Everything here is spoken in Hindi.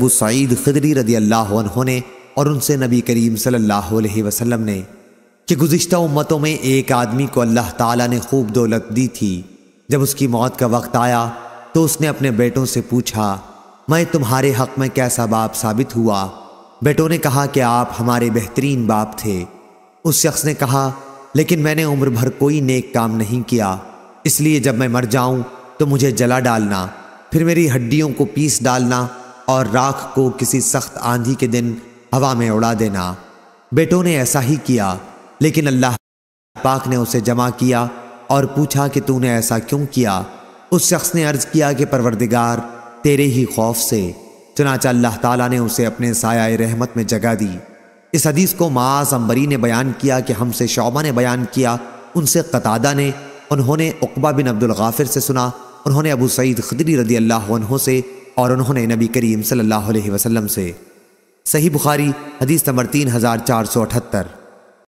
वो सईद खदरी रदी अल्लाह ने और उनसे नबी करीम सल्लल्लाहु अलैहि वसल्लम ने कि गुज्त उम्मतों में एक आदमी को अल्लाह ताला ने खूब दौलत दी थी जब उसकी मौत का वक्त आया तो उसने अपने बेटों से पूछा मैं तुम्हारे हक में कैसा बाप साबित हुआ बेटों ने कहा कि आप हमारे बेहतरीन बाप थे उस शख्स ने कहा लेकिन मैंने उम्र भर कोई नेक काम नहीं किया इसलिए जब मैं मर जाऊं तो मुझे जला डालना फिर मेरी हड्डियों को पीस डालना और राख को किसी सख्त आंधी के दिन हवा में उड़ा देना बेटों ने ऐसा ही किया लेकिन अल्लाह पाक ने उसे जमा किया और पूछा कि तूने ऐसा क्यों किया उस शख्स ने अर्ज किया कि परवरदिगार तेरे ही खौफ से चुनाचा अल्लाह ताला ने उसे अपने साया रहमत में जगह दी इस हदीस को माज अम्बरी ने बयान किया कि हमसे शोबा ने बयान किया उनसे कतादा ने उन्होंने उकबा बिन अब्दुल गाफिर से सुना उन्होंने अबू सईद खदरी रदी अल्लाह से और उन्होंने नबी करीम सल्लल्लाहु अलैहि वसल्लम से सही बुखारी हदीस नंबर तीन हज़ार चार सौ अठहत्तर